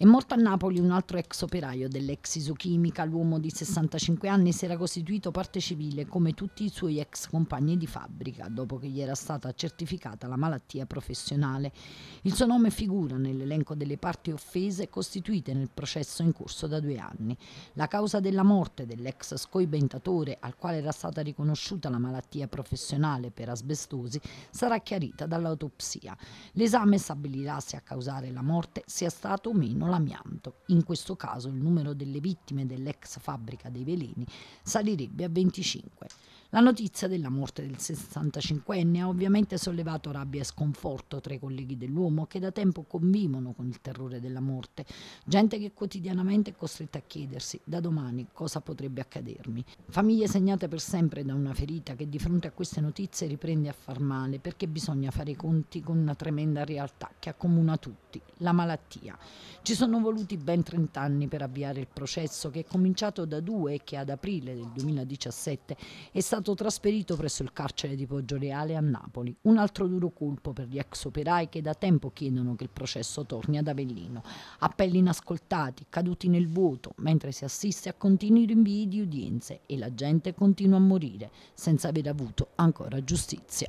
È morto a Napoli un altro ex operaio dell'ex isochimica, l'uomo di 65 anni si era costituito parte civile come tutti i suoi ex compagni di fabbrica dopo che gli era stata certificata la malattia professionale. Il suo nome figura nell'elenco delle parti offese costituite nel processo in corso da due anni. La causa della morte dell'ex scoibentatore al quale era stata riconosciuta la malattia professionale per asbestosi sarà chiarita dall'autopsia. L'esame stabilirà se a causare la morte sia stato o meno l'amianto. In questo caso il numero delle vittime dell'ex fabbrica dei veleni salirebbe a 25. La notizia della morte del 65enne ha ovviamente sollevato rabbia e sconforto tra i colleghi dell'uomo che da tempo convivono con il terrore della morte, gente che quotidianamente è costretta a chiedersi da domani cosa potrebbe accadermi. Famiglie segnate per sempre da una ferita che di fronte a queste notizie riprende a far male perché bisogna fare i conti con una tremenda realtà che accomuna tutti, la malattia. Ci sono voluti ben 30 anni per avviare il processo che è cominciato da due e che ad aprile del 2017 è stato stato trasferito presso il carcere di Poggioreale a Napoli, un altro duro colpo per gli ex operai che da tempo chiedono che il processo torni ad Avellino. Appelli inascoltati, caduti nel vuoto, mentre si assiste a continui rinvii di udienze e la gente continua a morire senza aver avuto ancora giustizia.